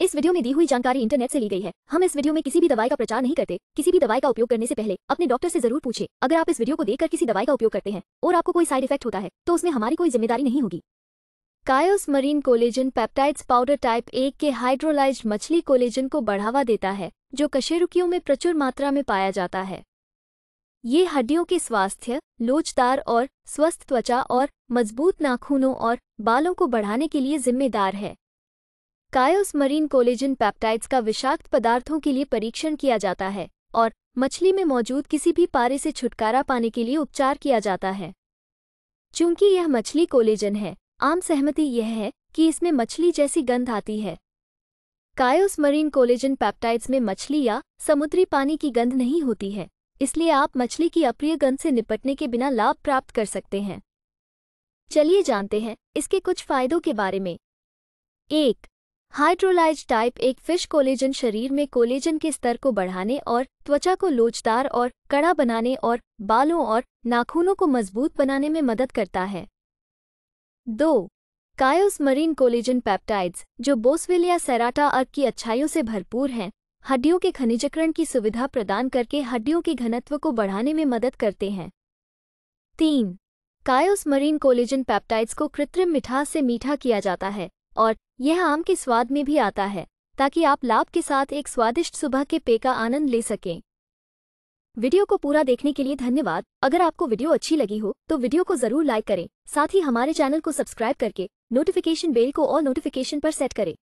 इस वीडियो में दी हुई जानकारी इंटरनेट से ली गई है हम इस वीडियो में किसी भी दवाई का प्रचार नहीं करते किसी भी दवाई का उपयोग करने से पहले अपने डॉक्टर से जरूर पूछे अगर आप इस वीडियो को देखकर किसी दवाई का उपयोग करते हैं और आपको कोई साइड इफेक्ट होता है तो उसमें हमारी कोई जिम्मेदारी नहीं होगी कायोस marine collagen peptides powder type एक के हाइड्रोलाइज मछली कोलेजन को बढ़ावा देता है जो कशेरुकियों में प्रचुर मात्रा में पाया जाता है ये हड्डियों के स्वास्थ्य लोचदार और स्वस्थ त्वचा और मजबूत नाखूनों और बालों को बढ़ाने के लिए जिम्मेदार है कायोस मरीन कोलेजन पैप्टाइड्स का विषाक्त पदार्थों के लिए परीक्षण किया जाता है और मछली में मौजूद किसी भी पारे से छुटकारा पाने के लिए उपचार किया जाता है चूंकि यह मछली कोलेजन है आम सहमति यह है कि इसमें मछली जैसी गंध आती है कायोस मरीन कोलेजन पैप्टाइड्स में मछली या समुद्री पानी की गंध नहीं होती है इसलिए आप मछली की अप्रिय गंध से निपटने के बिना लाभ प्राप्त कर सकते हैं चलिए जानते हैं इसके कुछ फायदों के बारे में एक हाइड्रोलाइज टाइप एक फिश कोलेजन शरीर में कोलेजन के स्तर को बढ़ाने और त्वचा को लोचदार और कड़ा बनाने और बालों और नाखूनों को मजबूत बनाने में मदद करता है दो कायोस मरीन कोलेजन पेप्टाइड्स जो बोसविलिया सेराटा अर्क की अच्छाइयों से भरपूर हैं हड्डियों के खनिजकरण की सुविधा प्रदान करके हड्डियों के घनत्व को बढ़ाने में मदद करते हैं तीन कायोस मरीन कोलेजन पेप्टाइड्स को कृत्रिम मिठास से मीठा किया जाता है और यह आम के स्वाद में भी आता है ताकि आप लाभ के साथ एक स्वादिष्ट सुबह के पेय का आनंद ले सकें वीडियो को पूरा देखने के लिए धन्यवाद अगर आपको वीडियो अच्छी लगी हो तो वीडियो को जरूर लाइक करें साथ ही हमारे चैनल को सब्सक्राइब करके नोटिफिकेशन बेल को और नोटिफिकेशन पर सेट करें